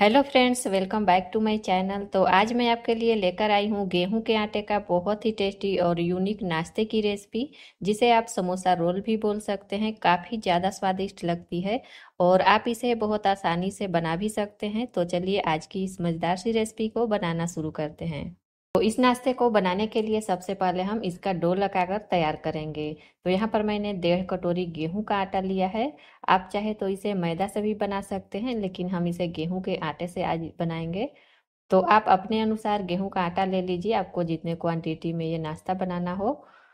hello friends welcome back to my channel तो आज मैं आपके लिए लेकर आई हूँ गेहूं के आटे का बहुत ही टेस्टी और यूनिक नाश्ते की रेसिपी जिसे आप समोसा रोल भी बोल सकते हैं काफ़ी ज़्यादा स्वादिष्ट लगती है और आप इसे बहुत आसानी से बना भी सकते हैं तो चलिए आज की इस मज़ेदार सी रेसिपी को बनाना शुरू करते हैं तो इस नाश्ते को बनाने के लिए सबसे पहले हम इसका डो लगाकर तैयार करेंगे तो यहाँ पर मैंने डेढ़ कटोरी गेहूं का आटा लिया है आप चाहे तो इसे मैदा से भी बना सकते हैं लेकिन हम इसे गेहूं के आटे से आज बनाएंगे तो आप अपने अनुसार गेहूं का आटा ले लीजिए आपको जितने क्वांटिटी में ये नाश्ता बनाना हो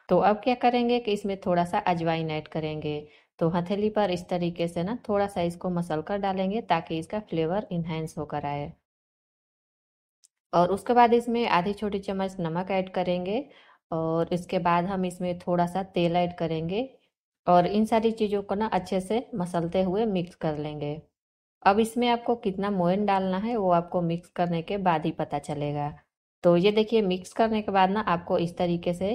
तो अब क्या करेंगे कि इसमें थोड़ा सा अजवाइन ऐड करेंगे तो हथेली पर इस तरीके से ना थोड़ा सा इसको मसल कर डालेंगे ताकि इसका फ्लेवर इन्हेंस होकर आए और उसके बाद इसमें आधी छोटी चम्मच नमक ऐड करेंगे और इसके बाद हम इसमें थोड़ा सा तेल ऐड करेंगे और इन सारी चीज़ों को ना अच्छे से मसलते हुए मिक्स कर लेंगे अब इसमें आपको कितना मोयन डालना है वो आपको मिक्स करने के बाद ही पता चलेगा तो ये देखिए मिक्स करने के बाद ना आपको इस तरीके से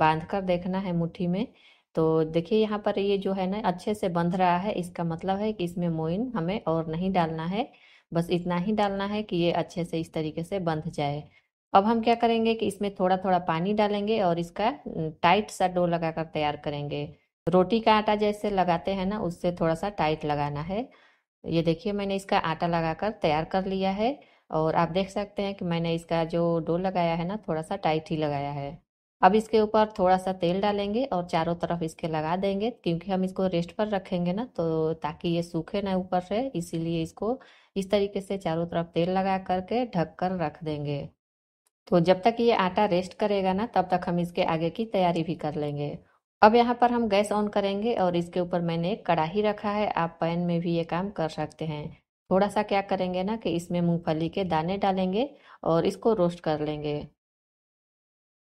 बांध कर देखना है मुट्ठी में तो देखिए यहाँ पर ये जो है ना अच्छे से बंध रहा है इसका मतलब है कि इसमें मोइन हमें और नहीं डालना है बस इतना ही डालना है कि ये अच्छे से इस तरीके से बंध जाए अब हम क्या करेंगे कि इसमें थोड़ा थोड़ा पानी डालेंगे और इसका टाइट सा डो लगाकर तैयार करेंगे रोटी का आटा जैसे लगाते हैं ना उससे थोड़ा सा टाइट लगाना है ये देखिए मैंने इसका आटा लगाकर तैयार कर लिया है और आप देख सकते हैं कि मैंने इसका जो डो लगाया है ना थोड़ा सा टाइट ही लगाया है अब इसके ऊपर थोड़ा सा तेल डालेंगे और चारों तरफ इसके लगा देंगे क्योंकि हम इसको रेस्ट पर रखेंगे ना तो ताकि ये सूखे ना ऊपर से इसीलिए इसको इस तरीके से चारों तरफ तेल लगा करके ढक कर रख देंगे तो जब तक ये आटा रेस्ट करेगा ना तब तक हम इसके आगे की तैयारी भी कर लेंगे अब यहाँ पर हम गैस ऑन करेंगे और इसके ऊपर मैंने एक कड़ाही रखा है आप पैन में भी ये काम कर सकते हैं थोड़ा सा क्या करेंगे ना कि इसमें मूंगफली के दाने डालेंगे और इसको रोस्ट कर लेंगे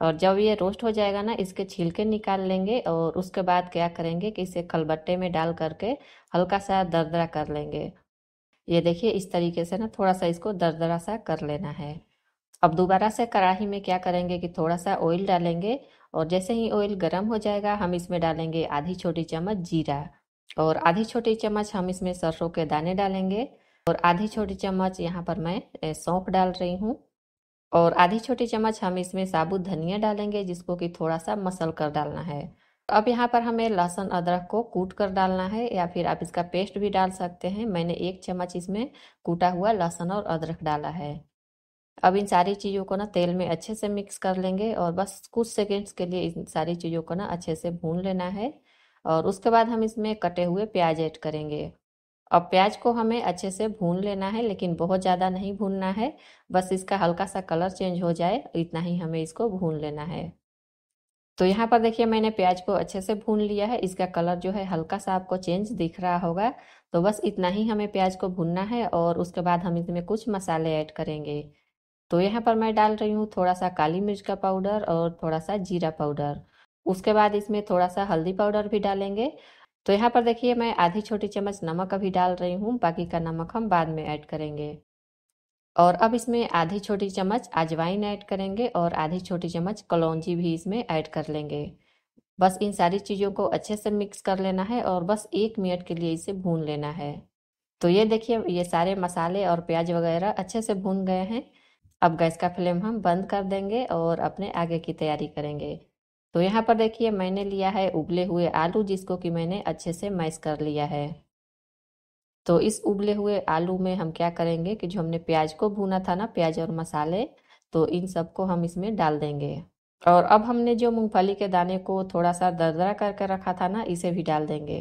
और जब ये रोस्ट हो जाएगा ना इसके छिलके निकाल लेंगे और उसके बाद क्या करेंगे कि इसे खलबट्टे में डाल करके हल्का सा दरदरा कर लेंगे ये देखिए इस तरीके से ना थोड़ा सा इसको दरदरा सा कर लेना है अब दोबारा से कढ़ाही में क्या करेंगे कि थोड़ा सा ऑयल डालेंगे और जैसे ही ऑयल गर्म हो जाएगा हम इसमें डालेंगे आधी छोटी चम्मच जीरा और आधी छोटी चम्मच हम इसमें सरसों के दाने डालेंगे और आधी छोटी चम्मच यहाँ पर मैं सौंफ डाल रही हूँ और आधी छोटी चम्मच हम इसमें साबुत धनिया डालेंगे जिसको कि थोड़ा सा मसल कर डालना है तो अब यहाँ पर हमें लहसुन अदरक को कूट कर डालना है या फिर आप इसका पेस्ट भी डाल सकते हैं मैंने एक चम्मच इसमें कूटा हुआ लहसुन और अदरक डाला है अब इन सारी चीज़ों को ना तेल में अच्छे से मिक्स कर लेंगे और बस कुछ सेकेंड्स के लिए इन सारी चीज़ों को ना अच्छे से भून लेना है और उसके बाद हम इसमें कटे हुए प्याज ऐड करेंगे अब प्याज को हमें अच्छे से भून लेना है लेकिन बहुत ज़्यादा नहीं भूनना है बस इसका हल्का सा कलर चेंज हो जाए इतना ही हमें इसको भून लेना है तो यहाँ पर देखिए मैंने प्याज को अच्छे से भून लिया है इसका कलर जो है हल्का सा आपको चेंज दिख रहा होगा तो बस इतना ही हमें प्याज को भूनना है और उसके बाद हम इसमें कुछ मसाले ऐड करेंगे तो यहाँ पर मैं डाल रही हूँ थोड़ा सा काली मिर्च का पाउडर और थोड़ा सा जीरा पाउडर उसके बाद इसमें थोड़ा सा हल्दी पाउडर भी डालेंगे तो यहाँ पर देखिए मैं आधी छोटी चम्मच नमक अभी डाल रही हूँ बाकी का नमक हम बाद में ऐड करेंगे और अब इसमें आधी छोटी चम्मच अजवाइन ऐड करेंगे और आधी छोटी चम्मच कलौजी भी इसमें ऐड कर लेंगे बस इन सारी चीज़ों को अच्छे से मिक्स कर लेना है और बस एक मिनट के लिए इसे भून लेना है तो ये देखिए ये सारे मसाले और प्याज वगैरह अच्छे से भून गए हैं अब गैस का फ्लेम हम बंद कर देंगे और अपने आगे की तैयारी करेंगे तो यहाँ पर देखिए मैंने लिया है उबले हुए आलू जिसको कि मैंने अच्छे से मैश कर लिया है तो इस उबले हुए आलू में हम क्या करेंगे कि जो हमने प्याज को भूना था ना प्याज और मसाले तो इन सबको हम इसमें डाल देंगे और अब हमने जो मूंगफली के दाने को थोड़ा सा दरदरा करके कर रखा था ना इसे भी डाल देंगे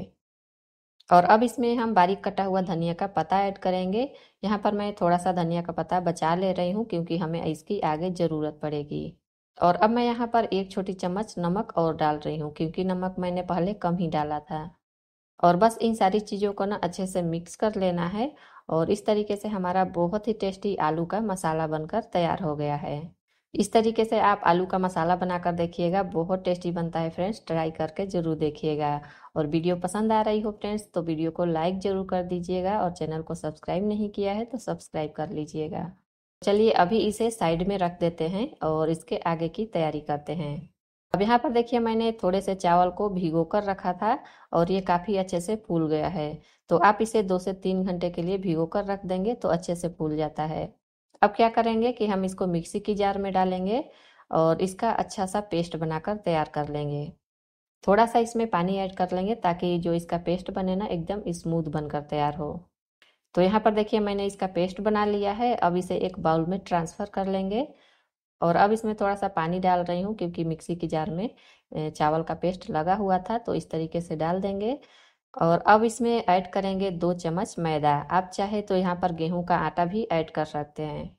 और अब इसमें हम बारीक कटा हुआ धनिया का पत्ता ऐड करेंगे यहाँ पर मैं थोड़ा सा धनिया का पत्ता बचा ले रही हूँ क्योंकि हमें इसकी आगे ज़रूरत पड़ेगी और अब मैं यहाँ पर एक छोटी चम्मच नमक और डाल रही हूँ क्योंकि नमक मैंने पहले कम ही डाला था और बस इन सारी चीज़ों को ना अच्छे से मिक्स कर लेना है और इस तरीके से हमारा बहुत ही टेस्टी आलू का मसाला बनकर तैयार हो गया है इस तरीके से आप आलू का मसाला बनाकर देखिएगा बहुत टेस्टी बनता है फ्रेंड्स ट्राई करके ज़रूर देखिएगा और वीडियो पसंद आ रही हो फ्रेंड्स तो वीडियो को लाइक ज़रूर कर दीजिएगा और चैनल को सब्सक्राइब नहीं किया है तो सब्सक्राइब कर लीजिएगा चलिए अभी इसे साइड में रख देते हैं और इसके आगे की तैयारी करते हैं अब यहाँ पर देखिए मैंने थोड़े से चावल को भिगो कर रखा था और ये काफ़ी अच्छे से फूल गया है तो आप इसे दो से तीन घंटे के लिए भिगो कर रख देंगे तो अच्छे से फूल जाता है अब क्या करेंगे कि हम इसको मिक्सी की जार में डालेंगे और इसका अच्छा सा पेस्ट बनाकर तैयार कर लेंगे थोड़ा सा इसमें पानी ऐड कर लेंगे ताकि जो इसका पेस्ट बने ना एकदम स्मूथ बनकर तैयार हो तो यहाँ पर देखिए मैंने इसका पेस्ट बना लिया है अब इसे एक बाउल में ट्रांसफ़र कर लेंगे और अब इसमें थोड़ा सा पानी डाल रही हूँ क्योंकि मिक्सी की जार में चावल का पेस्ट लगा हुआ था तो इस तरीके से डाल देंगे और अब इसमें ऐड करेंगे दो चम्मच मैदा आप चाहे तो यहाँ पर गेहूं का आटा भी ऐड कर सकते हैं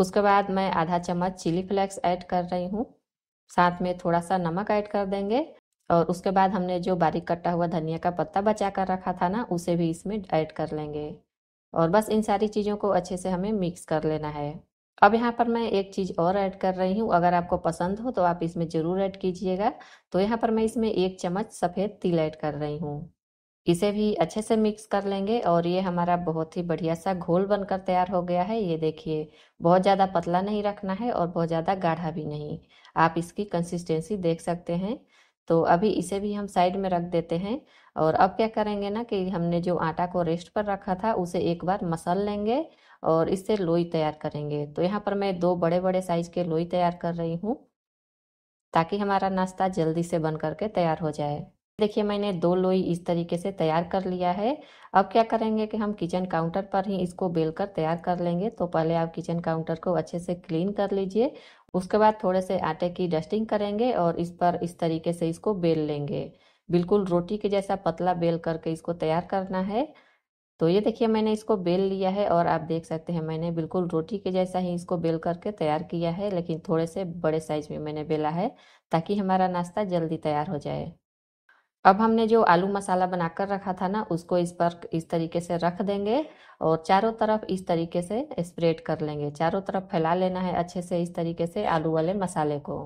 उसके बाद मैं आधा चम्मच चिली फ्लेक्स ऐड कर रही हूँ साथ में थोड़ा सा नमक ऐड कर देंगे और उसके बाद हमने जो बारीक कटा हुआ धनिया का पत्ता बचा कर रखा था ना उसे भी इसमें ऐड कर लेंगे और बस इन सारी चीज़ों को अच्छे से हमें मिक्स कर लेना है अब यहाँ पर मैं एक चीज़ और ऐड कर रही हूँ अगर आपको पसंद हो तो आप इसमें ज़रूर ऐड कीजिएगा तो यहाँ पर मैं इसमें एक चम्मच सफ़ेद तिल ऐड कर रही हूँ इसे भी अच्छे से मिक्स कर लेंगे और ये हमारा बहुत ही बढ़िया सा घोल बनकर तैयार हो गया है ये देखिए बहुत ज़्यादा पतला नहीं रखना है और बहुत ज़्यादा गाढ़ा भी नहीं आप इसकी कंसिस्टेंसी देख सकते हैं तो अभी इसे भी हम साइड में रख देते हैं और अब क्या करेंगे ना कि हमने जो आटा को रेस्ट पर रखा था उसे एक बार मसल लेंगे और इससे लोई तैयार करेंगे तो यहाँ पर मैं दो बड़े बड़े साइज के लोई तैयार कर रही हूँ ताकि हमारा नाश्ता जल्दी से बन करके तैयार हो जाए देखिए मैंने दो लोई इस तरीके से तैयार कर लिया है अब क्या करेंगे कि हम किचन काउंटर पर ही इसको बेलकर तैयार कर लेंगे तो पहले आप किचन काउंटर को अच्छे से क्लीन कर लीजिए उसके बाद थोड़े से आटे की डस्टिंग करेंगे और इस पर इस तरीके से इसको बेल लेंगे बिल्कुल रोटी के जैसा पतला बेल करके इसको तैयार करना है तो ये देखिए मैंने इसको बेल लिया है और आप देख सकते हैं मैंने बिल्कुल रोटी के जैसा ही इसको बेल करके तैयार किया है लेकिन थोड़े से बड़े साइज में मैंने बेला है ताकि हमारा नाश्ता जल्दी तैयार हो जाए अब हमने जो आलू मसाला बनाकर रखा था ना उसको इस पर इस तरीके से रख देंगे और चारों तरफ इस तरीके से स्प्रेड कर लेंगे चारों तरफ फैला लेना है अच्छे से इस तरीके से आलू वाले मसाले को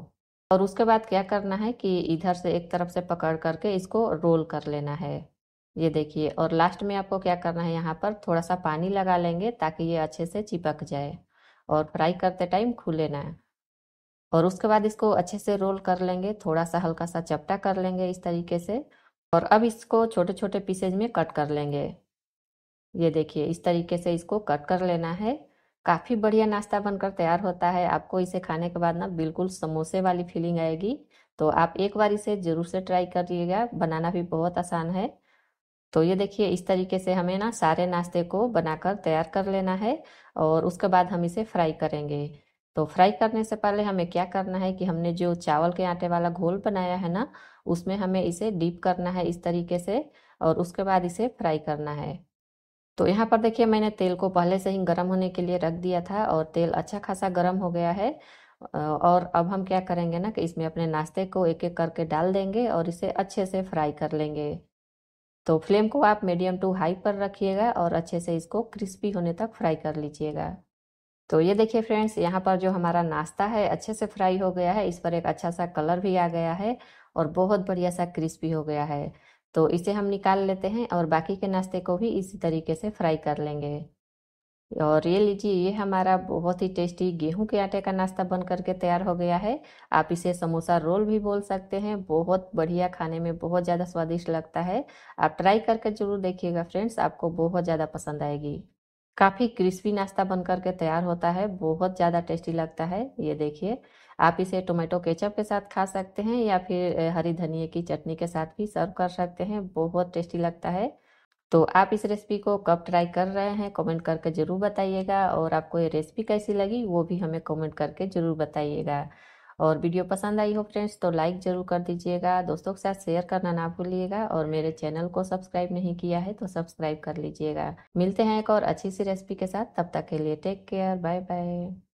और उसके बाद क्या करना है कि इधर से एक तरफ से पकड़ करके इसको रोल कर लेना है ये देखिए और लास्ट में आपको क्या करना है यहाँ पर थोड़ा सा पानी लगा लेंगे ताकि ये अच्छे से चिपक जाए और फ्राई करते टाइम खुले ना और उसके बाद इसको अच्छे से रोल कर लेंगे थोड़ा सा हल्का सा चपटा कर लेंगे इस तरीके से और अब इसको छोटे छोटे पीसेज में कट कर लेंगे ये देखिए इस तरीके से इसको कट कर लेना है काफ़ी बढ़िया नाश्ता बनकर तैयार होता है आपको इसे खाने के बाद ना बिल्कुल समोसे वाली फीलिंग आएगी तो आप एक बार इसे ज़रूर से ट्राई करिएगा बनाना भी बहुत आसान है तो ये देखिए इस तरीके से हमें ना सारे नाश्ते को बनाकर तैयार कर लेना है और उसके बाद हम इसे फ्राई करेंगे तो फ्राई करने से पहले हमें क्या करना है कि हमने जो चावल के आटे वाला घोल बनाया है ना उसमें हमें इसे डीप करना है इस तरीके से और उसके बाद इसे फ्राई करना है तो यहाँ पर देखिए मैंने तेल को पहले से ही गर्म होने के लिए रख दिया था और तेल अच्छा खासा गर्म हो गया है और अब हम क्या करेंगे ना कि इसमें अपने नाश्ते को एक एक करके डाल देंगे और इसे अच्छे से फ्राई कर लेंगे तो फ्लेम को आप मीडियम टू हाई पर रखिएगा और अच्छे से इसको क्रिस्पी होने तक फ्राई कर लीजिएगा तो ये देखिए फ्रेंड्स यहाँ पर जो हमारा नाश्ता है अच्छे से फ्राई हो गया है इस पर एक अच्छा सा कलर भी आ गया है और बहुत बढ़िया सा क्रिस्पी हो गया है तो इसे हम निकाल लेते हैं और बाकी के नाश्ते को भी इसी तरीके से फ्राई कर लेंगे और ये लीजिए ये हमारा बहुत ही टेस्टी गेहूं के आटे का नाश्ता बन करके तैयार हो गया है आप इसे समोसा रोल भी बोल सकते हैं बहुत बढ़िया खाने में बहुत ज़्यादा स्वादिष्ट लगता है आप ट्राई करके जरूर देखिएगा फ्रेंड्स आपको बहुत ज़्यादा पसंद आएगी काफ़ी क्रिस्पी नाश्ता बन करके तैयार होता है बहुत ज़्यादा टेस्टी लगता है ये देखिए आप इसे टोमेटो केचप के साथ खा सकते हैं या फिर हरी धनिए की चटनी के साथ भी सर्व कर सकते हैं बहुत टेस्टी लगता है तो आप इस रेसिपी को कब ट्राई कर रहे हैं कमेंट करके ज़रूर बताइएगा और आपको ये रेसिपी कैसी लगी वो भी हमें कमेंट करके ज़रूर बताइएगा और वीडियो पसंद आई हो फ्रेंड्स तो लाइक ज़रूर कर दीजिएगा दोस्तों के साथ शेयर करना ना भूलिएगा और मेरे चैनल को सब्सक्राइब नहीं किया है तो सब्सक्राइब कर लीजिएगा मिलते हैं एक और अच्छी सी रेसिपी के साथ तब तक के लिए टेक केयर बाय बाय